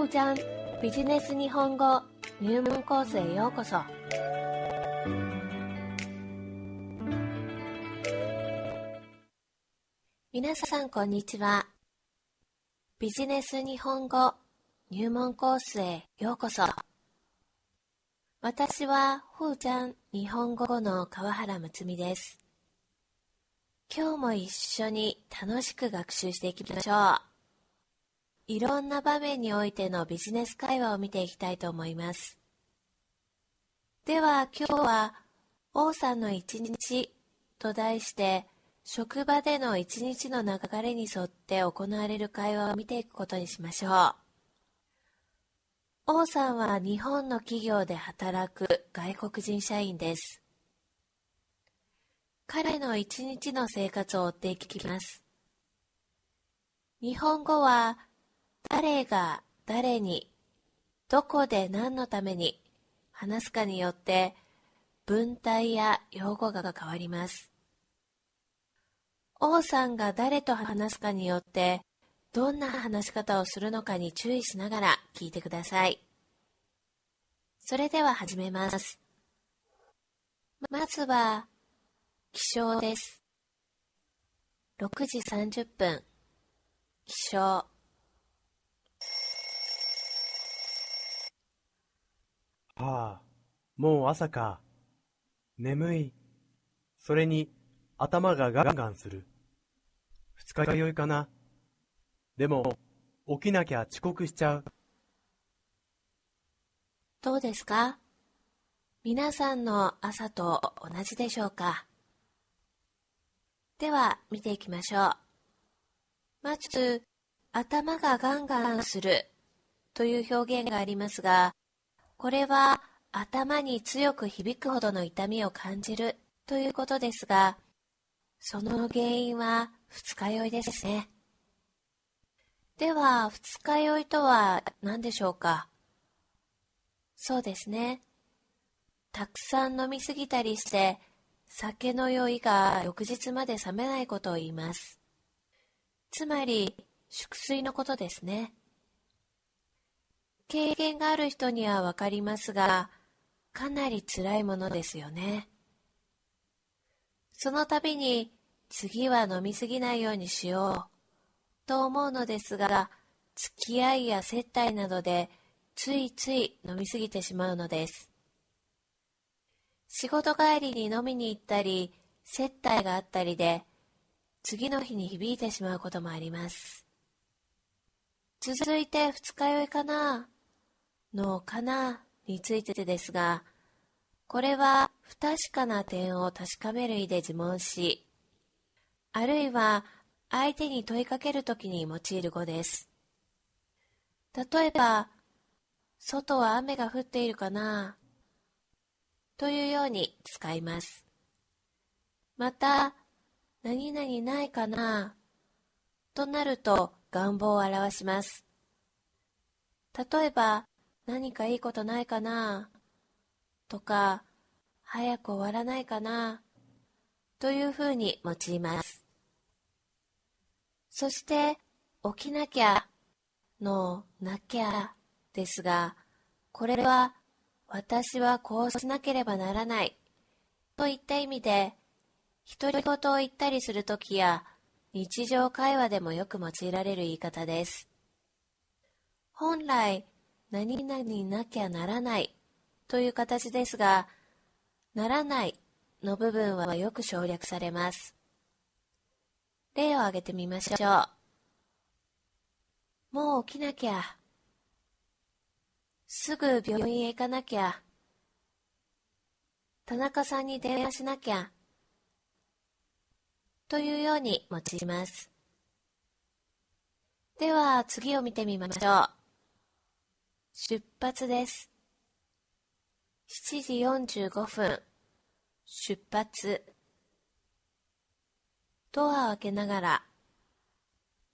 コちゃんビジネス日本語入門コースへようこそ皆さんこんにちはビジネス日本語入門コースへようこそ私はふーちゃん日本語の川原睦美です今日も一緒に楽しく学習していきましょういろんな場面においてのビジネス会話を見ていきたいと思います。では今日は、王さんの一日と題して、職場での一日の流れに沿って行われる会話を見ていくことにしましょう。王さんは日本の企業で働く外国人社員です。彼の一日の生活を追っていきます。日本語は誰が誰に、どこで何のために話すかによって文体や用語が変わります。王さんが誰と話すかによってどんな話し方をするのかに注意しながら聞いてください。それでは始めます。まずは、気象です。6時30分、気象はあ、もう朝か。眠い。それに、頭がガンガンする。二日酔いかな。でも、起きなきゃ遅刻しちゃう。どうですか皆さんの朝と同じでしょうかでは、見ていきましょう。まず、頭がガンガンするという表現がありますが、これは頭に強く響くほどの痛みを感じるということですが、その原因は二日酔いですね。では、二日酔いとは何でしょうかそうですね。たくさん飲みすぎたりして、酒の酔いが翌日まで冷めないことを言います。つまり、粛水のことですね。経験がある人にはわかりますが、かなり辛いものですよね。その度に、次は飲みすぎないようにしよう、と思うのですが、付き合いや接待などで、ついつい飲みすぎてしまうのです。仕事帰りに飲みに行ったり、接待があったりで、次の日に響いてしまうこともあります。続いて二日酔いかなのかなについてですが、これは不確かな点を確かめる意で自問し、あるいは相手に問いかけるときに用いる語です。例えば、外は雨が降っているかなというように使います。また、何々ないかなとなると願望を表します。例えば、何かいいことないかなとか、早く終わらないかなというふうに用います。そして、起きなきゃのなきゃですが、これは私はこうしなければならないといった意味で、独り言を言ったりするときや日常会話でもよく用いられる言い方です。本来、何々なきゃならないという形ですが、ならないの部分はよく省略されます。例を挙げてみましょう。もう起きなきゃ。すぐ病院へ行かなきゃ。田中さんに電話しなきゃ。というように用います。では次を見てみましょう。出発です。7時45分、出発。ドアを開けながら。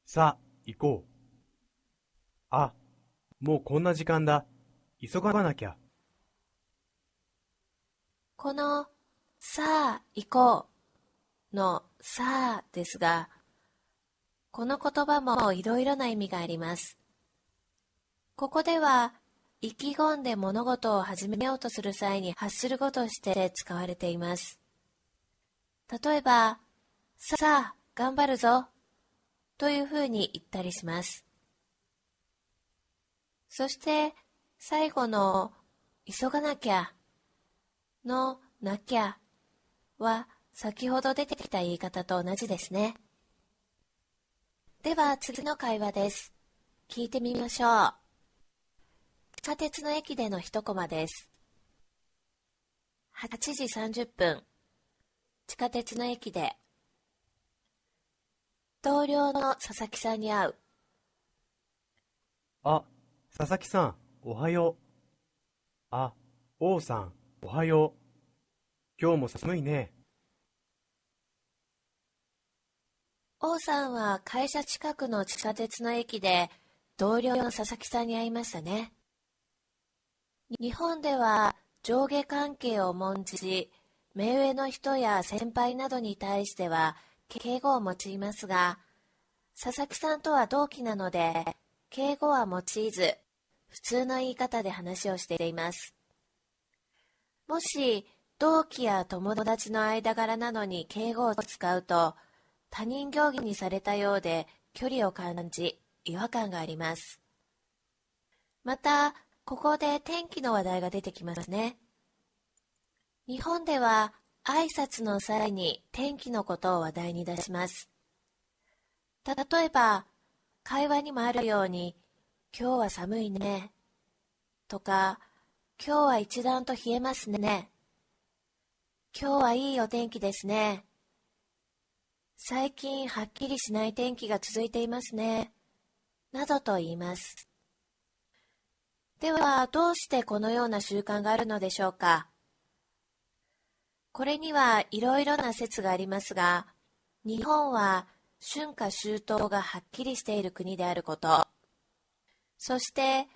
さあ、行こう。あ、もうこんな時間だ。急がなきゃ。この、さあ、行こうの、さあですが、この言葉もいろいろな意味があります。ここでは、意気込んで物事を始めようとする際に発する語として使われています。例えば、さあ、頑張るぞ、というふうに言ったりします。そして、最後の、急がなきゃ、の、なきゃ、は、先ほど出てきた言い方と同じですね。では、次の会話です。聞いてみましょう。地下鉄の駅での一コマです。8時30分、地下鉄の駅で、同僚の佐々木さんに会う。あ、佐々木さん、おはよう。あ、王さん、おはよう。今日も寒いね。王さんは会社近くの地下鉄の駅で同僚の佐々木さんに会いましたね。日本では上下関係を重んじ、目上の人や先輩などに対しては敬語を用いますが、佐々木さんとは同期なので、敬語は用いず、普通の言い方で話をしています。もし、同期や友達の間柄なのに敬語を使うと、他人行儀にされたようで距離を感じ、違和感があります。また、ここで天気の話題が出てきますね。日本では挨拶の際に天気のことを話題に出します。例えば、会話にもあるように、今日は寒いね。とか、今日は一段と冷えますね。今日はいいお天気ですね。最近はっきりしない天気が続いていますね。などと言います。では、どうしてこのような習慣があるのでしょうかこれにはいろいろな説がありますが、日本は春夏秋冬がはっきりしている国であること、そして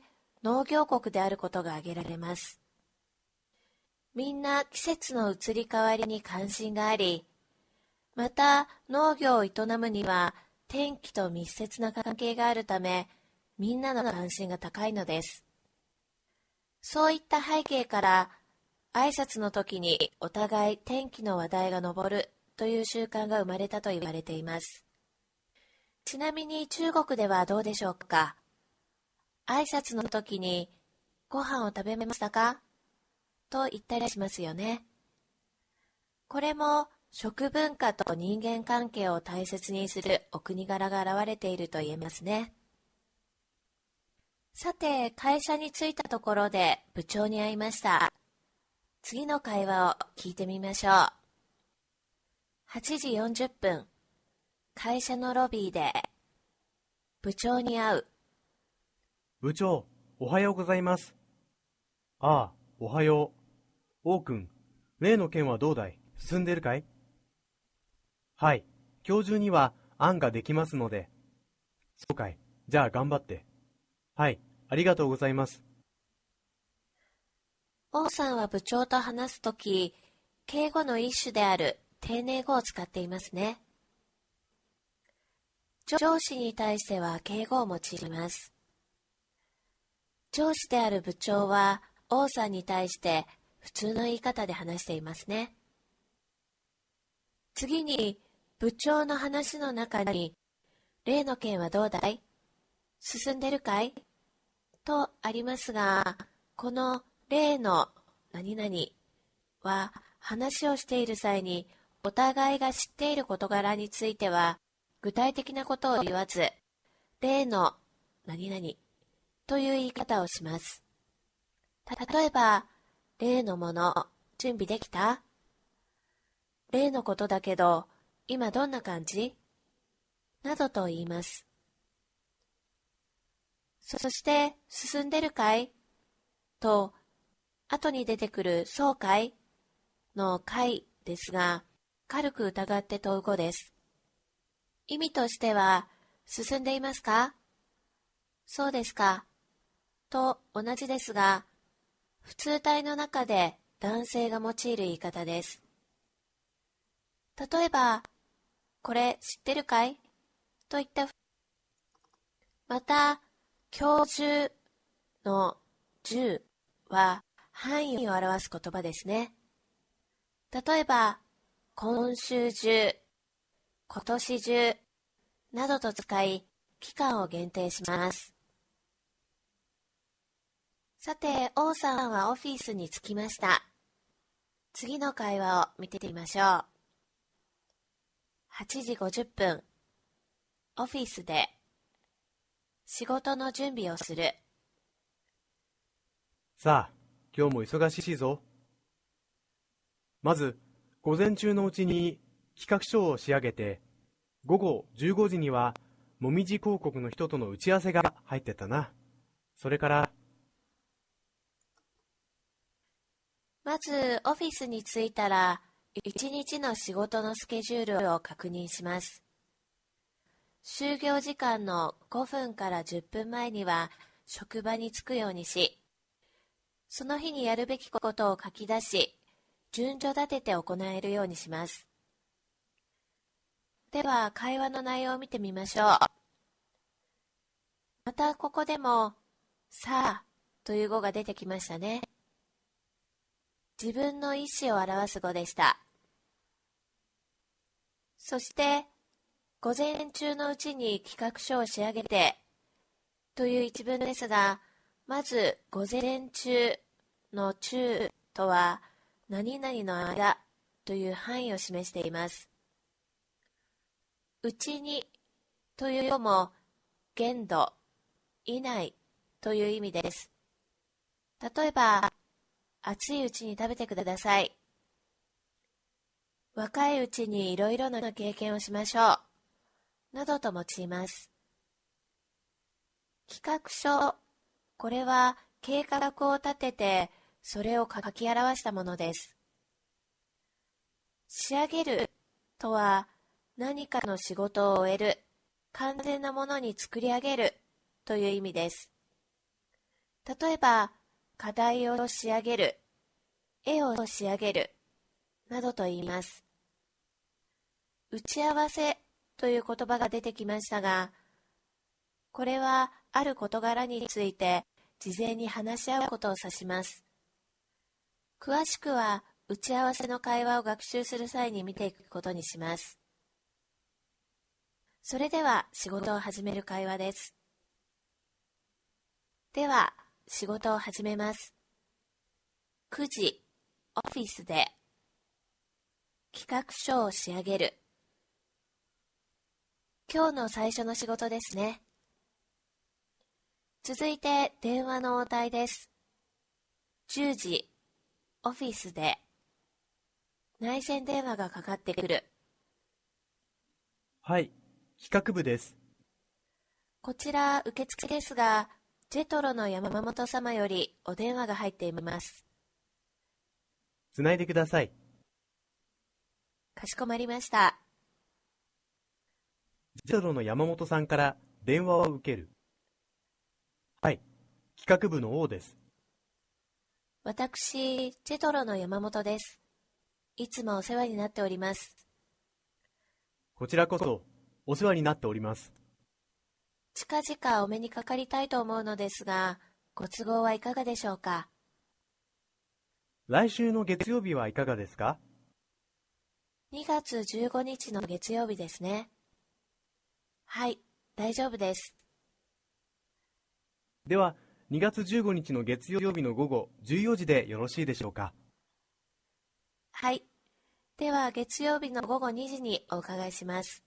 農業国であることが挙げられます。みんな季節の移り変わりに関心があり、また農業を営むには天気と密接な関係があるため、みんなの関心が高いのです。そういった背景から、挨拶の時にお互い天気の話題が上るという習慣が生まれたと言われています。ちなみに中国ではどうでしょうか挨拶の時に、ご飯を食べましたかと言ったりしますよね。これも食文化と人間関係を大切にするお国柄が現れていると言えますね。さて、会社に着いたところで部長に会いました。次の会話を聞いてみましょう。8時40分、会社のロビーで、部長に会う。部長、おはようございます。ああ、おはよう。王くん、例の件はどうだい進んでるかいはい、今日中には案ができますので。そうかい、じゃあ頑張って。はい。ありがとうございます。王さんは部長と話すとき、敬語の一種である丁寧語を使っていますね。上司に対しては敬語を用います。上司である部長は王さんに対して普通の言い方で話していますね。次に部長の話の中に例の件はどうだい進んでるかいとありますが、この例の何々は話をしている際にお互いが知っている事柄については具体的なことを言わず、例の何々という言い方をします。例えば、例のもの、準備できた例のことだけど、今どんな感じなどと言います。そして、進んでるかいと、後に出てくるそうかいの解ですが、軽く疑って問う語です。意味としては、進んでいますかそうですか。と同じですが、普通体の中で男性が用いる言い方です。例えば、これ知ってるかいといった。また、教授の10は範囲を表す言葉ですね。例えば、今週中、今年中、などと使い、期間を限定します。さて、王さんはオフィスに着きました。次の会話を見てみましょう。8時50分、オフィスで。仕事の準備をする。さあ、今日も忙しいぞ。まず、午前中のうちに企画書を仕上げて、午後15時には、もみじ広告の人との打ち合わせが入ってたな。それから、まずオフィスに着いたら、一日の仕事のスケジュールを確認します。就業時間の5分から10分前には職場に着くようにし、その日にやるべきことを書き出し、順序立てて行えるようにします。では、会話の内容を見てみましょう。またここでも、さあという語が出てきましたね。自分の意思を表す語でした。そして、午前中のうちに企画書を仕上げて、という一文ですが、まず、午前中の中とは、何々の間という範囲を示しています。うちにというりも、限度、以内という意味です。例えば、熱いうちに食べてください。若いうちにいろいろな経験をしましょう。などと用います。企画書。これは計画を立てて、それを書き表したものです。仕上げるとは、何かの仕事を終える、完全なものに作り上げるという意味です。例えば、課題を仕上げる、絵を仕上げる、などと言います。打ち合わせという言葉が出てきましたが、これはある事柄について事前に話し合うことを指します。詳しくは打ち合わせの会話を学習する際に見ていくことにします。それでは仕事を始める会話です。では、仕事を始めます。9時、オフィスで。企画書を仕上げる。今日の最初の仕事ですね。続いて電話の応対です。10時、オフィスで、内線電話がかかってくる。はい、企画部です。こちら受付ですが、ジェトロの山本様よりお電話が入っています。つないでください。かしこまりました。ゼロの山本さんから電話を受ける。はい、企画部の王です。私、チェトロの山本です。いつもお世話になっております。こちらこそ、お世話になっております。近々お目にかかりたいと思うのですが、ご都合はいかがでしょうか来週の月曜日はいかがですか ?2 月15日の月曜日ですね。はい、大丈夫です。では、2月15日の月曜日の午後14時でよろしいでしょうか。はい。では、月曜日の午後2時にお伺いします。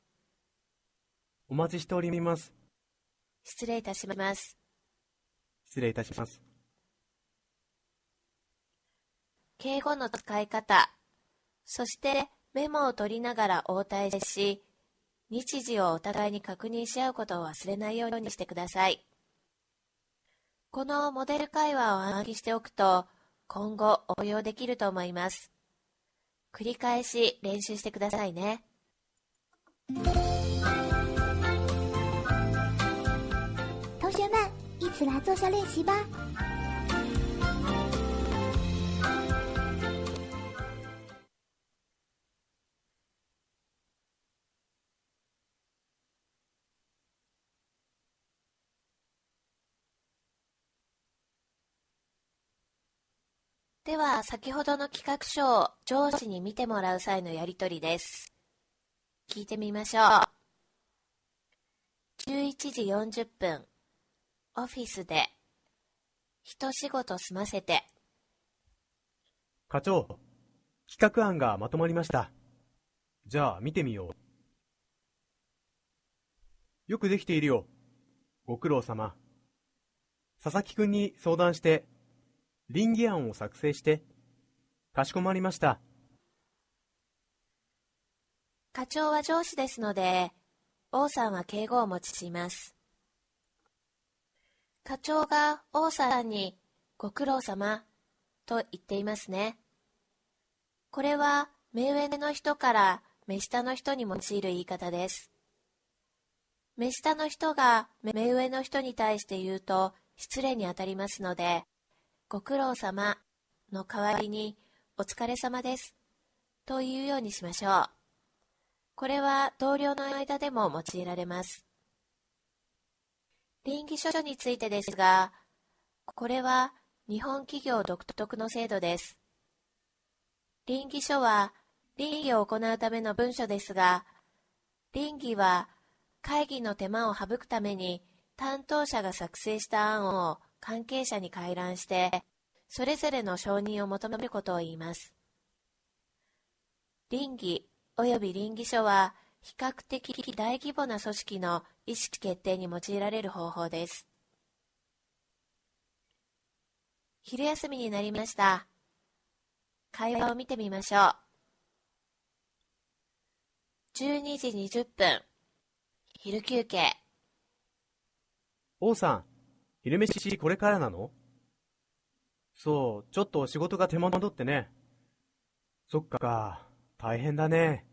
お待ちしております。失礼いたします。失礼いたします。敬語の使い方、そしてメモを取りながら応対し、日時をお互いに確認し合うことを忘れないようにしてください。このモデル会話を暗記しておくと、今後応用できると思います。繰り返し練習してくださいね。同学们，一起来做下练习吧。では、先ほどの企画書を上司に見てもらう際のやりとりです。聞いてみましょう。11時40分、オフィスで、一仕事済ませて。課長、企画案がまとまりました。じゃあ、見てみよう。よくできているよ。ご苦労様。佐々木くんに相談して倫議案を作成して。かしこまりました。課長は上司ですので、王さんは敬語を持ちします。課長が王さんにご苦労様と言っていますね。これは目上の人から目下の人に用いる言い方です。目下の人が目上の人に対して言うと失礼にあたりますので、ご苦労様の代わりに、お疲れ様です。というようにしましょう。これは同僚の間でも用いられます。臨議書についてですが、これは日本企業独特の制度です。臨議書は臨議を行うための文書ですが、臨議は会議の手間を省くために担当者が作成した案を関係者に回覧して、それぞれの承認を求めることを言います。倫議及び倫理書は、比較的大規模な組織の意識決定に用いられる方法です。昼休みになりました。会話を見てみましょう。12時20分、昼休憩。王さん、昼飯これからなのそう、ちょっと仕事が手間取ってね。そっか、大変だね。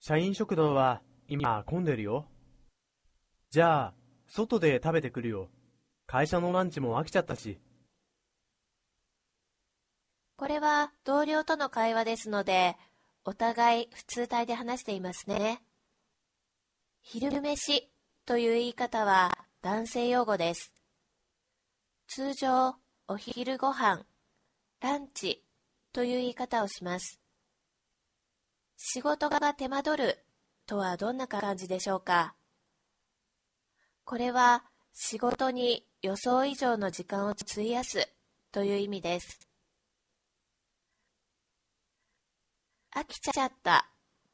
社員食堂は今混んでるよ。じゃあ、外で食べてくるよ。会社のランチも飽きちゃったし。これは同僚との会話ですので、お互い普通体で話していますね。昼飯という言い方は男性用語です。通常、お昼ご飯、ランチという言い方をします。仕事が手間取るとはどんな感じでしょうかこれは仕事に予想以上の時間を費やすという意味です。飽きちゃった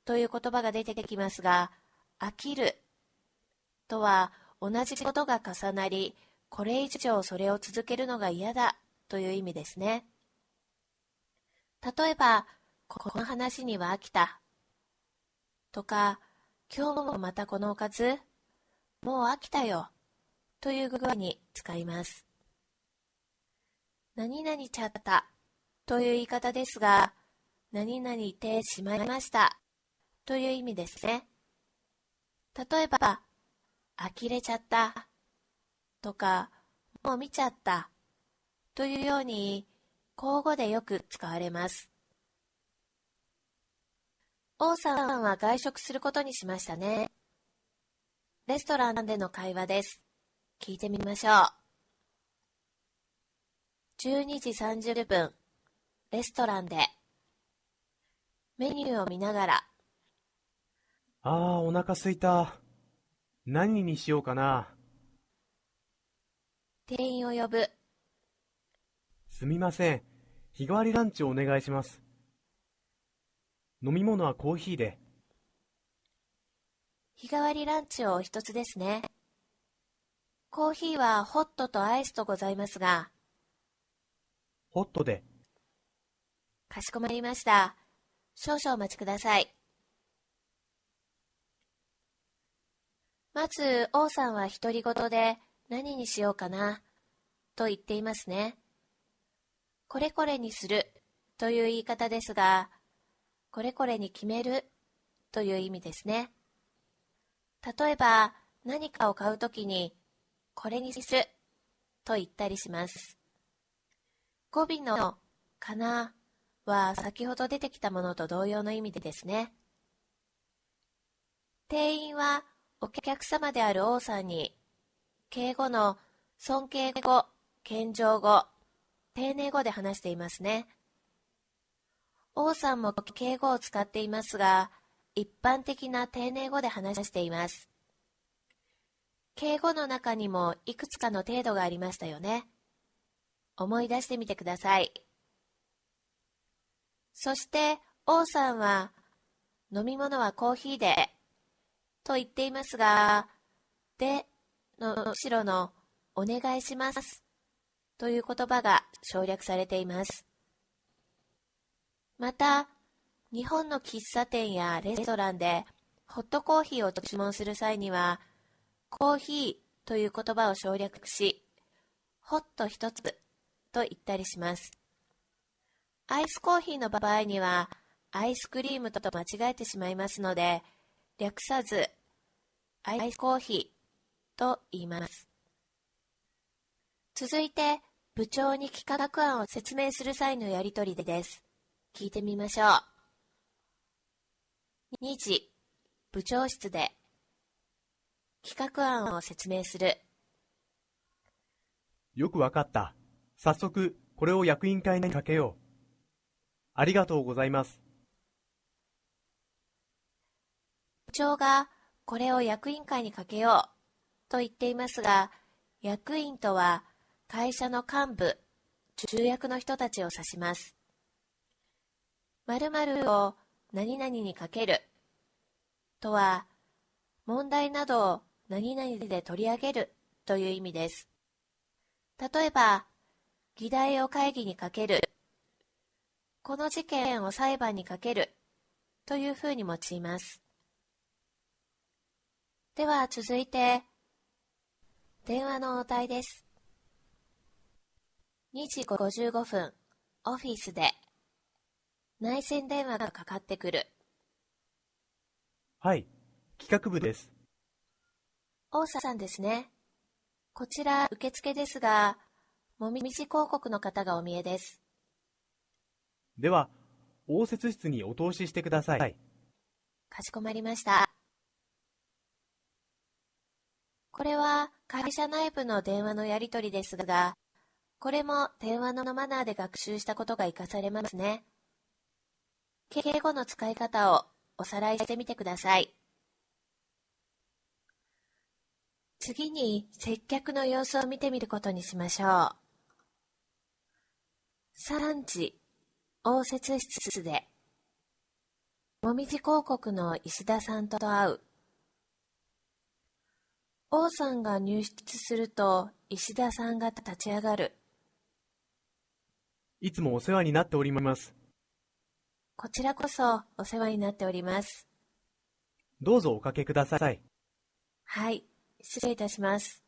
という言葉が出てきますが、飽きるとは同じことが重なり、これ以上それを続けるのが嫌だという意味ですね。例えば、この話には飽きた。とか、今日もまたこのおかず、もう飽きたよ。という具合に使います。何々ちゃったという言い方ですが、何々てしまいましたという意味ですね。例えば、呆れちゃったとか、もう見ちゃった、というように、口語でよく使われます。王さんは外食することにしましたね。レストランでの会話です。聞いてみましょう。12時30分、レストランで。メニューを見ながら。ああ、お腹すいた。何にしようかな。店員を呼ぶ。すみません。日替わりランチをお願いします。飲み物はコーヒーで。日替わりランチを一つですね。コーヒーはホットとアイスとございますが。ホットで。かしこまりました。少々お待ちください。まず、王さんは独り言で、何にしようかな、と言っていますね。これこれにするという言い方ですが、これこれに決めるという意味ですね。例えば、何かを買うときに、これにすると言ったりします。語尾のかなは先ほど出てきたものと同様の意味でですね。店員はお客様である王さんに敬語の尊敬語、謙譲語、丁寧語で話していますね。王さんも敬語を使っていますが、一般的な丁寧語で話しています。敬語の中にもいくつかの程度がありましたよね。思い出してみてください。そして、王さんは、飲み物はコーヒーで、と言っていますが、での後ろのお願いしますという言葉が省略されています。また、日本の喫茶店やレストランでホットコーヒーを注文する際には、コーヒーという言葉を省略し、ホット一つと言ったりします。アイスコーヒーの場合には、アイスクリームと間違えてしまいますので、略さず、アイスコーヒーと言います。続いて、部長に企画案を説明する際のやりとりでです。聞いてみましょう。2時、部長室で、企画案を説明する。よくわかった。早速、これを役員会にかけよう。ありがとうございます。部長が、これを役員会にかけよう。と言っていますが、役員とは会社の幹部、重役の人たちを指します。〇〇を何々にかけるとは、問題などを何々で取り上げるという意味です。例えば、議題を会議にかける、この事件を裁判にかけるというふうに用います。では続いて、電話の応対です。2時55分、オフィスで。内線電話がかかってくる。はい、企画部です。大沢さんですね。こちら、受付ですが、もみじ広告の方がお見えです。では、応接室にお通ししてください。かしこまりました。これは会社内部の電話のやり取りですが、これも電話のマナーで学習したことが活かされますね。敬語の使い方をおさらいしてみてください。次に接客の様子を見てみることにしましょう。産地、応接室で、もみじ広告の石田さんと会う。王さんが入室すると、石田さんが立ち上がる。いつもお世話になっております。こちらこそお世話になっております。どうぞおかけください。はい、失礼いたします。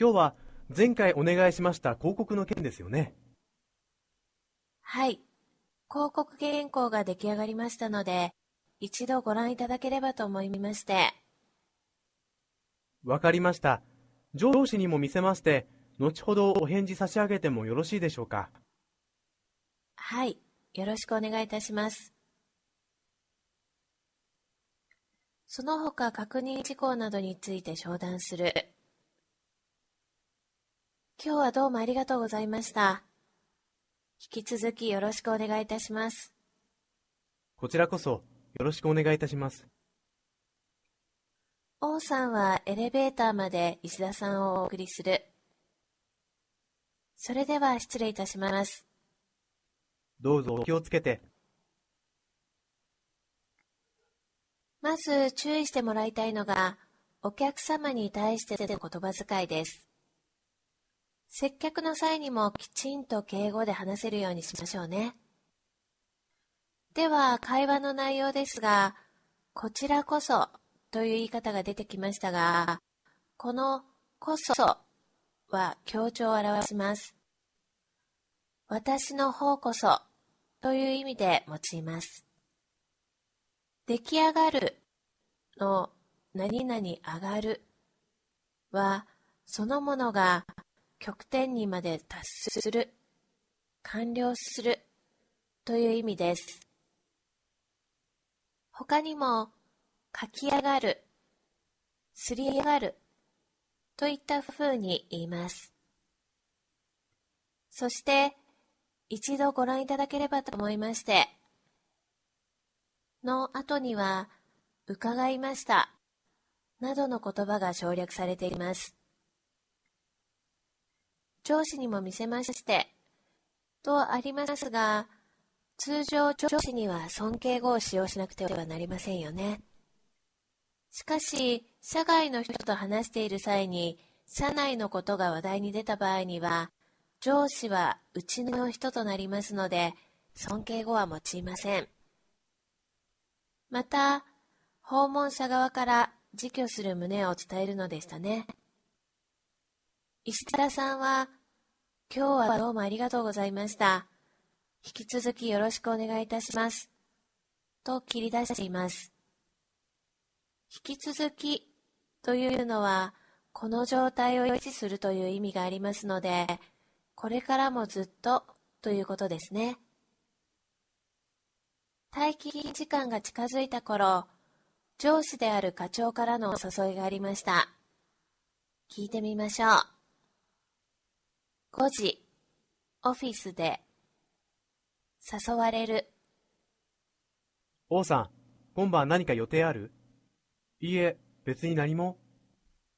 今日は前回お願いしました広告の件ですよね。はい、広告原稿が出来上がりましたので、一度ご覧いただければと思いまして。わかりました。上司にも見せまして、後ほどお返事差し上げてもよろしいでしょうか。はい、よろしくお願いいたします。その他確認事項などについて商談する。今日はどうもありがとうございました。引き続きよろしくお願いいたします。こちらこそよろしくお願いいたします。王さんはエレベーターまで石田さんをお送りする。それでは失礼いたします。どうぞお気をつけて。まず注意してもらいたいのが、お客様に対しての言葉遣いです。接客の際にもきちんと敬語で話せるようにしましょうね。では、会話の内容ですが、こちらこそという言い方が出てきましたが、このこそは強調を表します。私の方こそという意味で用います。出来上がるの何々上がるはそのものが極点にまで達する、完了するという意味です。他にも書き上がる、すり上がるといったふうに言います。そして、一度ご覧いただければと思いまして、の後には、伺いました、などの言葉が省略されています。上司にも見せまして、とありますが、通常上司には尊敬語を使用しなくてはなりませんよね。しかし、社外の人と話している際に、社内のことが話題に出た場合には、上司はうちの人となりますので、尊敬語は用いません。また、訪問者側から辞去する旨を伝えるのでしたね。石田さんは、今日はどうもありがとうございました。引き続きよろしくお願いいたします。と切り出しています。引き続きというのは、この状態を維持するという意味がありますので、これからもずっとということですね。待機時間が近づいた頃、上司である課長からのお誘いがありました。聞いてみましょう。5時、オフィスで、誘われる。王さん、今晩何か予定あるいいえ、別に何も。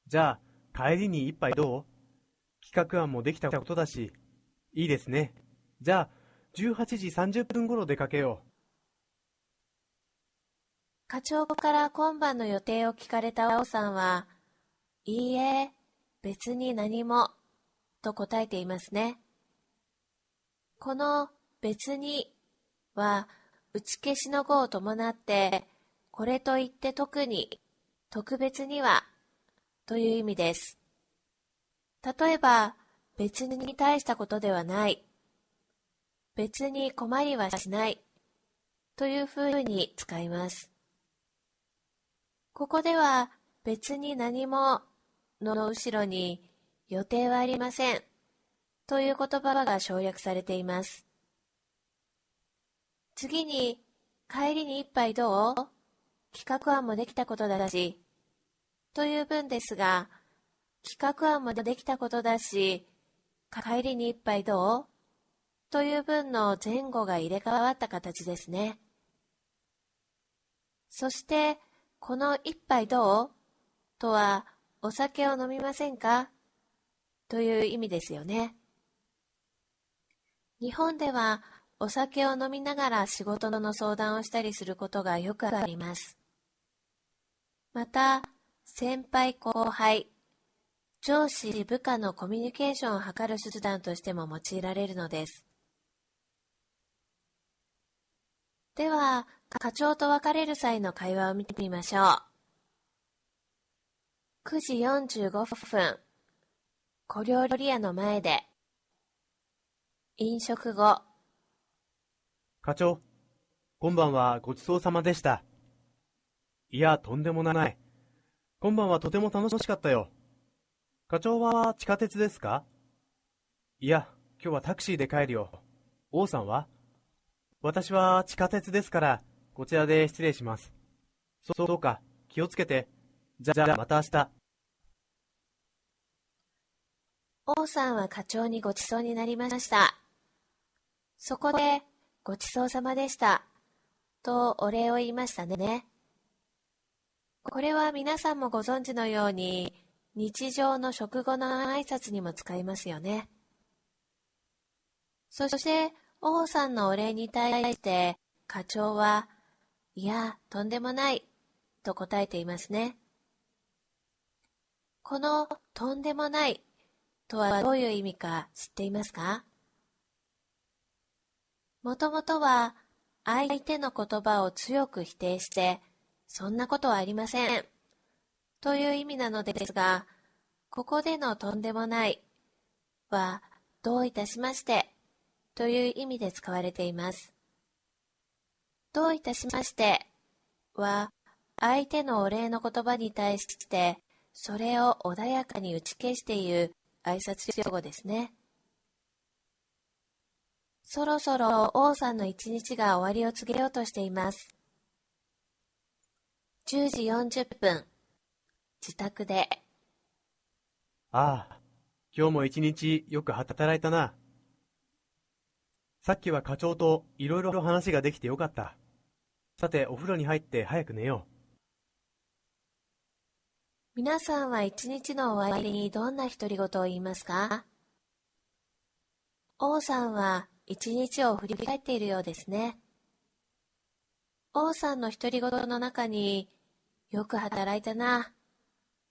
じゃあ、帰りに一杯どう企画案もできたことだし。いいですね。じゃあ、18時30分頃出かけよう。課長から今晩の予定を聞かれた青さんは、いいえ、別に何も、と答えていますね。この別には打ち消しの語を伴って、これといって特に特別にはという意味です。例えば、別に大したことではない。別に困りはしない。というふうに使います。ここでは、別に何もの後ろに予定はありません。という言葉が省略されています。次に、帰りに一杯どう企画案もできたことだし、という分ですが、企画案もできたことだし、帰りに一杯どうという分の前後が入れ替わった形ですね。そして、この一杯どうとは、お酒を飲みませんかという意味ですよね。日本では、お酒を飲みながら仕事の相談をしたりすることがよくあります。また、先輩後輩、上司部下のコミュニケーションを図る手段としても用いられるのです。では、課長と別れる際の会話を見てみましょう。9時45分、小料理屋の前で、飲食後。課長、今晩はごちそうさまでした。いや、とんでもない。今晩はとても楽しかったよ。課長は地下鉄ですかいや、今日はタクシーで帰るよ。王さんは私は地下鉄ですから、こちらで失礼します。そうか、気をつけて。じゃ、じゃまた明日。王さんは課長にごちそうになりました。そこで、ごちそうさまでした。とお礼を言いましたね。これは皆さんもご存知のように、日常の食後の挨拶にも使いますよね。そして、王さんのお礼に対して、課長は、いや、とんでもない、と答えていますね。この、とんでもない、とはどういう意味か知っていますかもともとは、相手の言葉を強く否定して、そんなことはありません。という意味なのですが、ここでのとんでもないは、どういたしましてという意味で使われています。どういたしましては、相手のお礼の言葉に対して、それを穏やかに打ち消して言う挨拶用語ですね。そろそろ王さんの一日が終わりを告げようとしています。10時40分、自宅で。ああ、今日も一日よく働いたな。さっきは課長といろいろ話ができてよかった。さて、お風呂に入って早く寝よう。皆さんは一日の終わりにどんな独り言を言いますか王さんは一日を振り返っているようですね。王さんの独り言の中によく働いたな。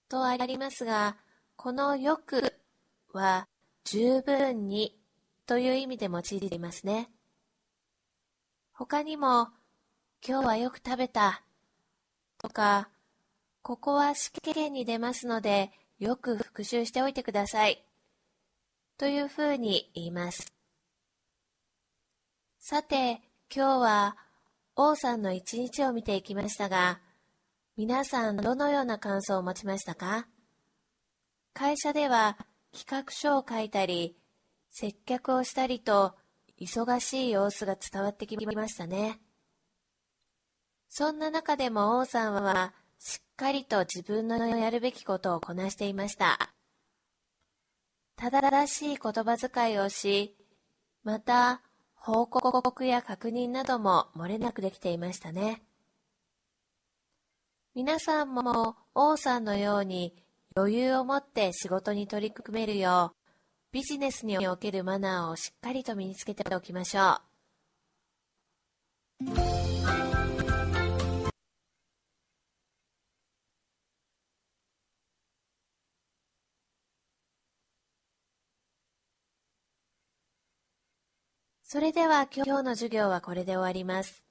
とありますが、このよくは十分にという意味で用いていますね。他にも、今日はよく食べたとか、ここは試験に出ますので、よく復習しておいてください。というふうに言います。さて、今日は王さんの一日を見ていきましたが、皆さんどのような感想を持ちましたか会社では企画書を書いたり、接客をしたりと、忙しい様子が伝わってきましたね。そんな中でも王さんは、しっかりと自分のやるべきことをこなしていました。正しい言葉遣いをし、また、報告や確認なども漏れなくできていましたね。皆さんも王さんのように余裕を持って仕事に取り組めるよう、ビジネスにおけるマナーをしっかりと身につけておきましょう。それでは今日の授業はこれで終わります。